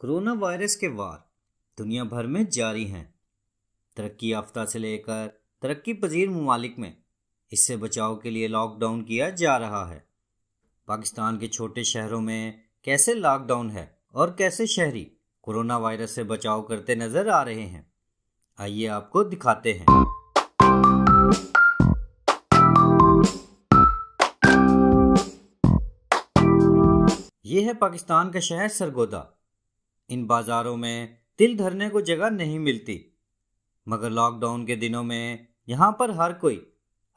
corona virus के वार दुनिया भर में जारी हैं तरक्की याफ्ता से लेकर तरक्की पजीर ममालिक में इससे बचाव के लिए लॉकडाउन किया जा रहा है पाकिस्तान के छोटे शहरों में कैसे लॉकडाउन है और कैसे शहरी कोरोना वायरस से बचाव करते नजर आ रहे हैं आइए आपको दिखाते हैं ये है पाकिस्तान का शहर सरगोदा इन बाज़ारों में तिल धरने को जगह नहीं मिलती मगर लॉकडाउन के दिनों में यहाँ पर हर कोई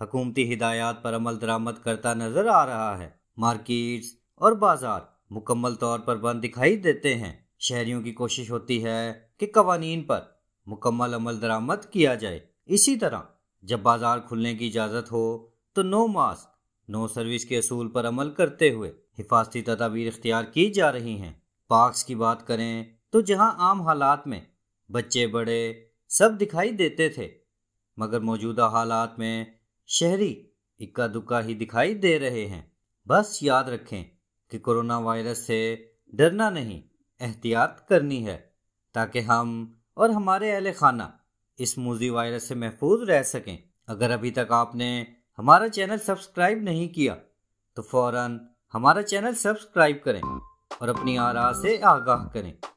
हकूमती हिदायत पर अमल दरामद करता नज़र आ रहा है मार्केट्स और बाज़ार मुकम्मल तौर पर बंद दिखाई देते हैं शहरियों की कोशिश होती है कि कवानीन पर मुकम्मल अमल दरामद किया जाए इसी तरह जब बाज़ार खुलने की इजाज़त हो तो नो मास्क नो सर्विस के असूल पर अमल करते हुए हिफाजती तदाबीर इख्तियार की जा रही हैं पार्क्स की बात करें तो जहां आम हालात में बच्चे बड़े सब दिखाई देते थे मगर मौजूदा हालात में शहरी इक्का दुक्का ही दिखाई दे रहे हैं बस याद रखें कि कोरोना वायरस से डरना नहीं एहतियात करनी है ताकि हम और हमारे अहल खाना इस मूजी वायरस से महफूज रह सकें अगर अभी तक आपने हमारा चैनल सब्सक्राइब नहीं किया तो फ़ौर हमारा चैनल सब्सक्राइब करें और अपनी आरा से आगाह करें